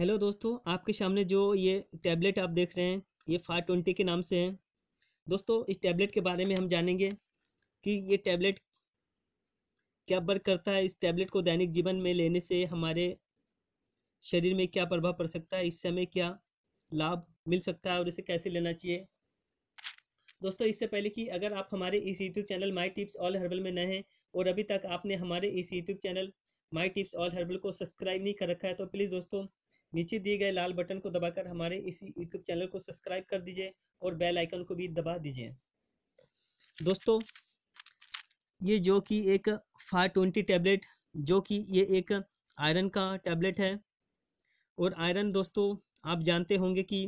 hello दोस्तों आपके सामने जो ये टैबलेट आप देख रहे हैं ये फाइव ट्वेंटी के नाम से हैं दोस्तों इस टैबलेट के बारे में हम जानेंगे कि ये टैबलेट क्या वर्क करता है इस टैबलेट को दैनिक जीवन में लेने से हमारे शरीर में क्या प्रभाव पड़ सकता है इससे हमें क्या लाभ मिल सकता है और इसे कैसे लेना चाहिए दोस्तों इससे पहले कि अगर आप हमारे इस YouTube channel my tips all herbal में नए हैं और अभी तक आपने हमारे इस YouTube channel my tips all herbal को सब्सक्राइब नहीं कर रखा है तो प्लीज़ दोस्तों नीचे दिए गए लाल बटन को दबाकर हमारे इसी यूट्यूब चैनल को सब्सक्राइब कर दीजिए और बेल आइकन को भी दबा दीजिए दोस्तों ये जो कि एक 520 टैबलेट जो कि ये एक आयरन का टैबलेट है और आयरन दोस्तों आप जानते होंगे कि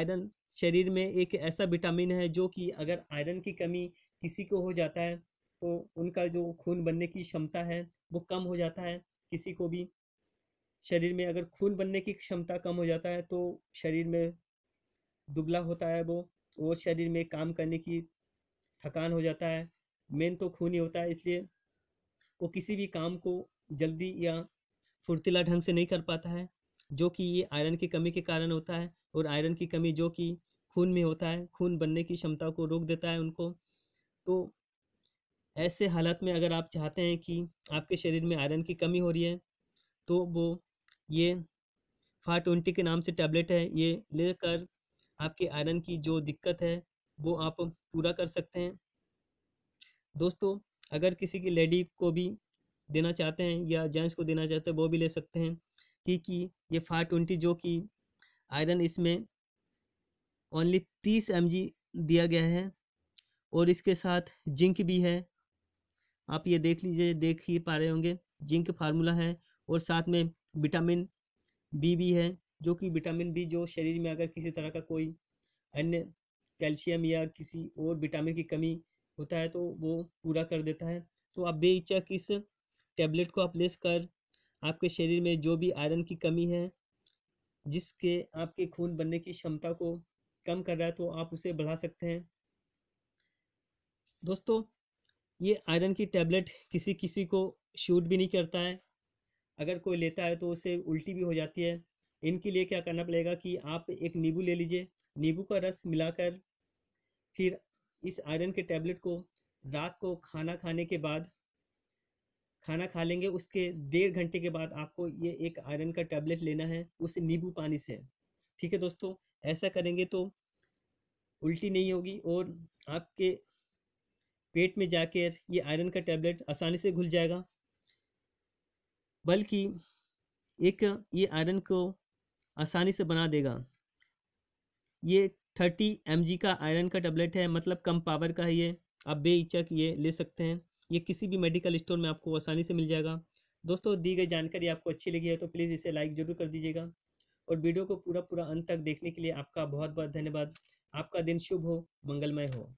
आयरन शरीर में एक ऐसा विटामिन है जो कि अगर आयरन की कमी किसी को हो जाता है तो उनका जो खून बनने की क्षमता है वो कम हो जाता है किसी को भी शरीर में अगर खून बनने की क्षमता कम हो जाता है तो शरीर में दुबला होता है वो वो शरीर में काम करने की थकान हो जाता है मेन तो खून ही होता है इसलिए वो किसी भी काम को जल्दी या फुर्तीला ढंग से नहीं कर पाता है जो कि ये आयरन की कमी के कारण होता है और आयरन की कमी जो कि खून में होता है खून बनने की क्षमता को रोक देता है उनको तो ऐसे हालात में अगर आप चाहते हैं कि आपके शरीर में आयरन की कमी हो रही है तो वो ये फा ट्वेंटी के नाम से टैबलेट है ये लेकर आपके आयरन की जो दिक्कत है वो आप पूरा कर सकते हैं दोस्तों अगर किसी की लेडी को भी देना चाहते हैं या जेंट्स को देना चाहते हैं वो भी ले सकते हैं क्योंकि ये फा ट्वेंटी जो कि आयरन इसमें ओनली तीस एम दिया गया है और इसके साथ जिंक भी है आप ये देख लीजिए देख ही पा रहे होंगे जिंक फार्मूला है और साथ में विटामिन बी भी है जो कि विटामिन बी जो शरीर में अगर किसी तरह का कोई अन्य कैल्शियम या किसी और विटामिन की कमी होता है तो वो पूरा कर देता है तो आप बेचक इस टैबलेट को आप ले कर आपके शरीर में जो भी आयरन की कमी है जिसके आपके खून बनने की क्षमता को कम कर रहा है तो आप उसे बढ़ा सकते हैं दोस्तों ये आयरन की टैबलेट किसी किसी को शूट भी नहीं करता है अगर कोई लेता है तो उसे उल्टी भी हो जाती है इनके लिए क्या करना पड़ेगा कि आप एक नींबू ले लीजिए नींबू का रस मिलाकर फिर इस आयरन के टैबलेट को रात को खाना खाने के बाद खाना खा लेंगे उसके डेढ़ घंटे के बाद आपको ये एक आयरन का टैबलेट लेना है उस नींबू पानी से ठीक है दोस्तों ऐसा करेंगे तो उल्टी नहीं होगी और आपके पेट में जाकर ये आयरन का टैबलेट आसानी से घुल जाएगा बल्कि एक ये आयरन को आसानी से बना देगा ये थर्टी एम का आयरन का टेबलेट है मतलब कम पावर का है ये आप बेचक ये ले सकते हैं ये किसी भी मेडिकल स्टोर में आपको आसानी से मिल जाएगा दोस्तों दी गई जानकारी आपको अच्छी लगी है तो प्लीज़ इसे लाइक ज़रूर कर दीजिएगा और वीडियो को पूरा पूरा अंत तक देखने के लिए आपका बहुत बहुत धन्यवाद आपका दिन शुभ हो मंगलमय हो